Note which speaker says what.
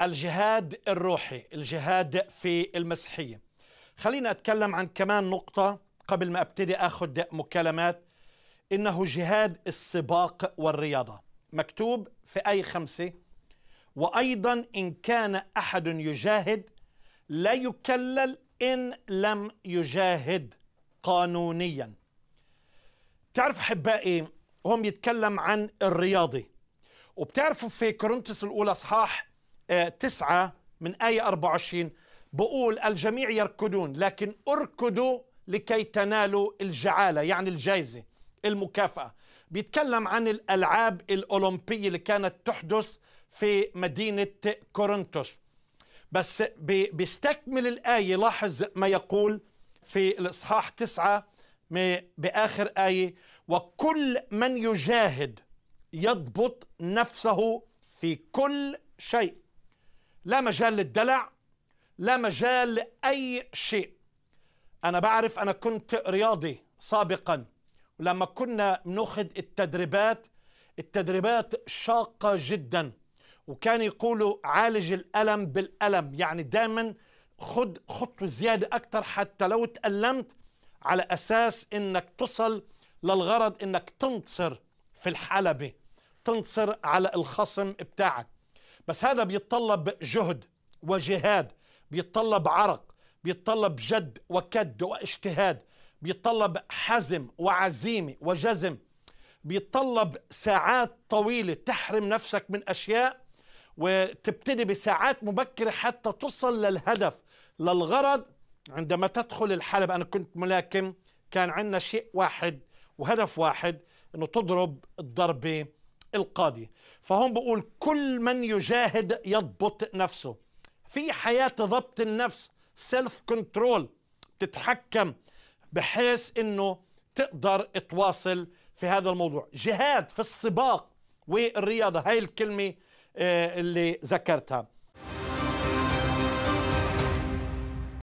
Speaker 1: الجهاد الروحي الجهاد في المسيحية خلينا أتكلم عن كمان نقطة قبل ما أبتدي أخذ مكالمات إنه جهاد السباق والرياضة مكتوب في أي خمسة وأيضا إن كان أحد يجاهد لا يكلل إن لم يجاهد قانونيا تعرف أحبائي هم يتكلم عن الرياضي وبتعرفوا في كورنثس الأولى صحاح 9 من آية 24 بقول الجميع يركضون لكن اركضوا لكي تنالوا الجعالة يعني الجائزة المكافأة بيتكلم عن الألعاب الأولمبية اللي كانت تحدث في مدينة كورنثوس بس بيستكمل الآية لاحظ ما يقول في الإصحاح تسعة بآخر آية وكل من يجاهد يضبط نفسه في كل شيء لا مجال للدلع لا مجال لأي شيء أنا بعرف أنا كنت رياضي سابقا ولما كنا بناخذ التدريبات التدريبات شاقة جدا وكان يقولوا عالج الألم بالألم يعني دايما خد خطوة زيادة أكثر حتى لو تألمت على أساس أنك تصل للغرض أنك تنتصر في الحلبة تنتصر على الخصم بتاعك بس هذا بيتطلب جهد وجهاد بيتطلب عرق بيتطلب جد وكد واجتهاد بيتطلب حزم وعزيمه وجزم بيتطلب ساعات طويله تحرم نفسك من اشياء وتبتدي بساعات مبكره حتى تصل للهدف للغرض عندما تدخل الحلبة أنا كنت ملاكم كان عندنا شيء واحد وهدف واحد أنه تضرب الضربة القاضي فهم بقول كل من يجاهد يضبط نفسه في حياة ضبط النفس سيلف كنترول تتحكم بحيث انه تقدر تواصل في هذا الموضوع جهاد في السباق والرياضة هاي الكلمة آه، اللي ذكرتها